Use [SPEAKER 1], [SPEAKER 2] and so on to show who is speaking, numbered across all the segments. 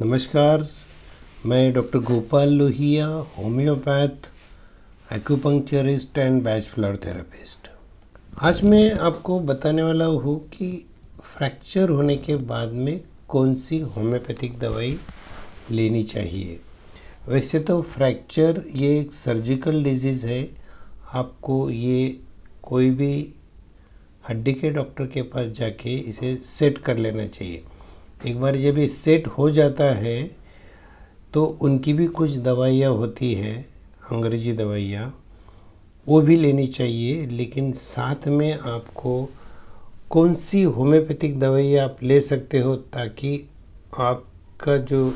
[SPEAKER 1] नमस्कार मैं doctor Gopal Lohia homeopath acupuncturist and bachelor therapist आज मैं आपको बताने वाला हूँ कि फ्रैक्चर होने के बाद में कौन सी होम्योपैथिक दवाई लेनी चाहिए वैसे तो फ्रैक्चर ये एक सर्जिकल डिजीज़ है आपको ये कोई भी हड्डी के डॉक्टर के पास जाके इसे सेट कर लेना चाहिए एक बार जब ये सेट हो जाता है तो उनकी भी कुछ दवाइयाँ होती है अंग्रेजी दवाइयाँ वो भी लेनी चाहिए लेकिन साथ में आपको कौन सी होम्योपैथिक दवाइयाँ आप ले सकते हो ताकि आपका जो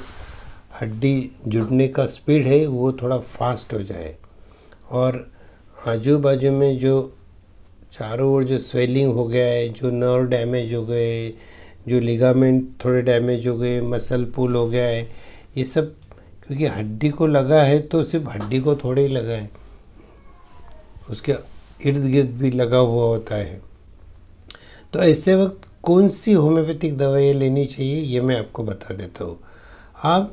[SPEAKER 1] हड्डी जुड़ने का स्पीड है वो थोड़ा फास्ट हो जाए और आजू बाजू में जो चारों ओर जो स्वेलिंग हो गया है जो नर्व डैमेज हो गए जो लिगामेंट थोड़े डैमेज हो गए मसल पुल हो गया है ये सब क्योंकि हड्डी को लगा है तो सिर्फ हड्डी को थोड़े ही लगा है उसके इर्द गिर्द भी लगा हुआ होता है तो ऐसे वक्त कौन सी होम्योपैथिक दवाइयाँ लेनी चाहिए ये मैं आपको बता देता हूँ आप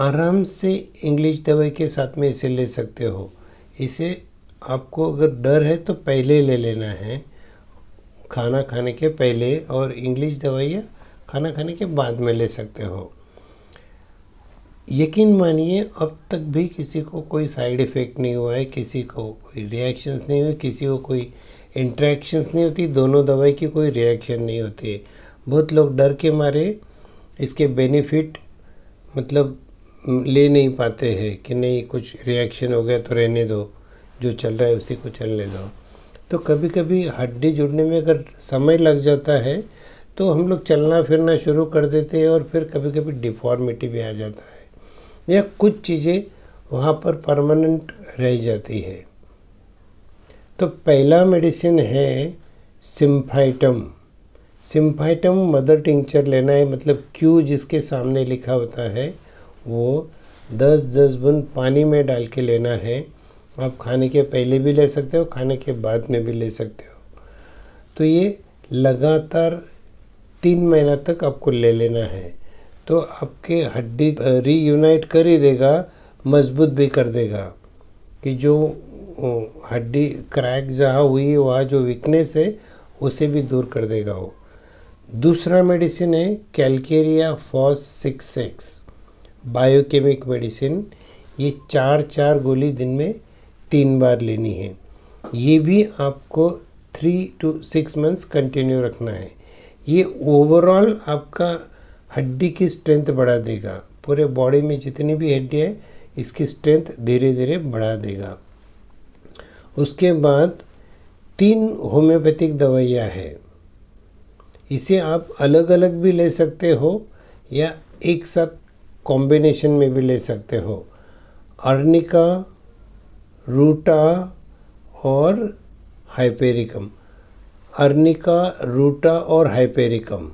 [SPEAKER 1] आराम से इंग्लिश दवाई के साथ में इसे ले सकते हो इसे आपको अगर डर है तो पहले ले लेना है खाना खाने के पहले और इंग्लिश दवाइयाँ खाना खाने के बाद में ले सकते हो यकीन मानिए अब तक भी किसी को कोई साइड इफ़ेक्ट नहीं हुआ है किसी को कोई रिएक्शंस नहीं हुए किसी को कोई इंट्रैक्शंस नहीं होती दोनों दवाई की कोई रिएक्शन नहीं होती बहुत लोग डर के मारे इसके बेनिफिट मतलब ले नहीं पाते हैं कि नहीं कुछ रिएक्शन हो गया तो रहने दो जो चल रहा है उसी को चलने दो तो कभी कभी हड्डी जुड़ने में अगर समय लग जाता है तो हम लोग चलना फिरना शुरू कर देते हैं और फिर कभी कभी डिफॉर्मिटी भी आ जाता है या कुछ चीज़ें वहाँ पर परमानेंट रह जाती है तो पहला मेडिसिन है सिम्फाइटम सिम्फाइटम मदर टिंचर लेना है मतलब क्यू जिसके सामने लिखा होता है वो दस दस बुंद पानी में डाल के लेना है आप खाने के पहले भी ले सकते हो खाने के बाद में भी ले सकते हो तो ये लगातार तीन महीना तक आपको ले लेना है तो आपके हड्डी रीयूनाइट कर ही देगा मजबूत भी कर देगा कि जो हड्डी क्रैक जहाँ हुई है वहाँ जो वीकनेस है उसे भी दूर कर देगा वो दूसरा मेडिसिन है calcarea phos six X biochemic medicine ये चार चार गोली दिन में तीन बार लेनी है ये भी आपको three two six months continue रखना है ये ओवरऑल आपका हड्डी की स्ट्रेंथ बढ़ा देगा पूरे बॉडी में जितनी भी हड्डी है इसकी स्ट्रेंथ धीरे धीरे बढ़ा देगा उसके बाद तीन होम्योपैथिक दवाइयाँ हैं इसे आप अलग अलग भी ले सकते हो या एक साथ कॉम्बिनेशन में भी ले सकते हो अर्निका रूटा और हाइपेरिकम अर्निका रूटा और हाइपेरिकम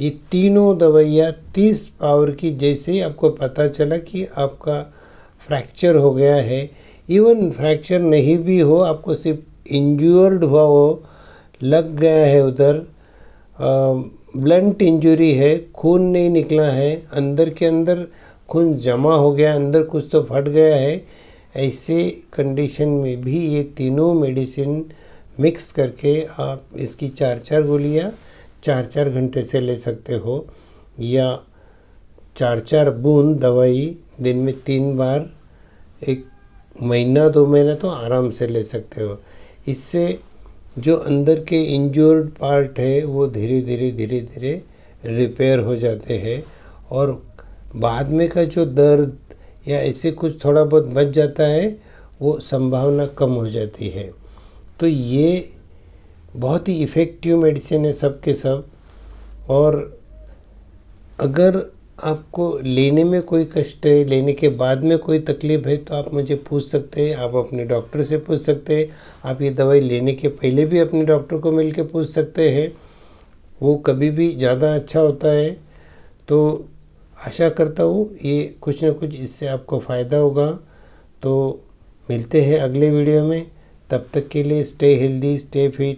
[SPEAKER 1] ये तीनों दवाइयाँ तीस पावर की जैसे ही आपको पता चला कि आपका फ्रैक्चर हो गया है इवन फ्रैक्चर नहीं भी हो आपको सिर्फ इंजर्ड हुआ हो लग गया है उधर ब्लंट इंजरी है खून नहीं निकला है अंदर के अंदर खून जमा हो गया अंदर कुछ तो फट गया है ऐसे कंडीशन में भी ये तीनों मेडिसिन मिक्स करके आप इसकी चार चार गोलियाँ चार चार घंटे से ले सकते हो या चार चार बूंद दवाई दिन में तीन बार एक महीना दो महीना तो आराम से ले सकते हो इससे जो अंदर के इंजोर्ड पार्ट है वो धीरे धीरे धीरे धीरे रिपेयर हो जाते हैं और बाद में का जो दर्द या इससे कुछ थोड़ा बहुत बच जाता है वो संभावना कम हो जाती है तो ये बहुत ही इफ़ेक्टिव मेडिसिन है सब के सब और अगर आपको लेने में कोई कष्ट है लेने के बाद में कोई तकलीफ़ है तो आप मुझे पूछ सकते हैं आप अपने डॉक्टर से पूछ सकते हैं आप ये दवाई लेने के पहले भी अपने डॉक्टर को मिल के पूछ सकते हैं वो कभी भी ज़्यादा अच्छा होता है तो आशा करता हूँ ये कुछ ना कुछ इससे आपको फ़ायदा होगा तो मिलते हैं अगले वीडियो में तब तक के लिए स्टे हेल्दी स्टे फिट